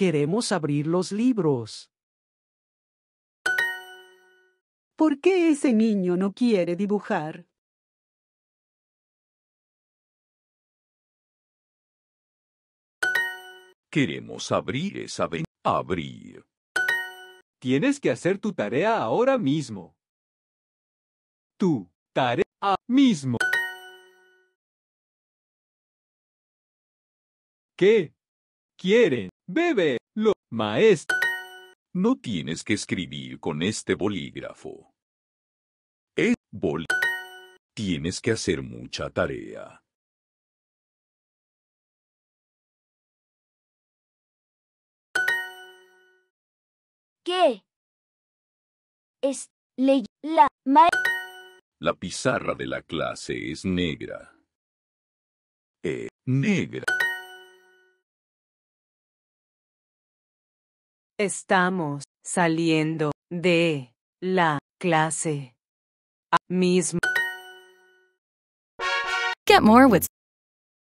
Queremos abrir los libros. ¿Por qué ese niño no quiere dibujar? Queremos abrir esa ventana. Abrir. Tienes que hacer tu tarea ahora mismo. Tu tarea mismo. ¿Qué quieren? Bebe, lo, maestro. No tienes que escribir con este bolígrafo. Es bol. Tienes que hacer mucha tarea. ¿Qué? Es ley. la ma La pizarra de la clase es negra. Eh, negra. Estamos saliendo de la clase. A misma.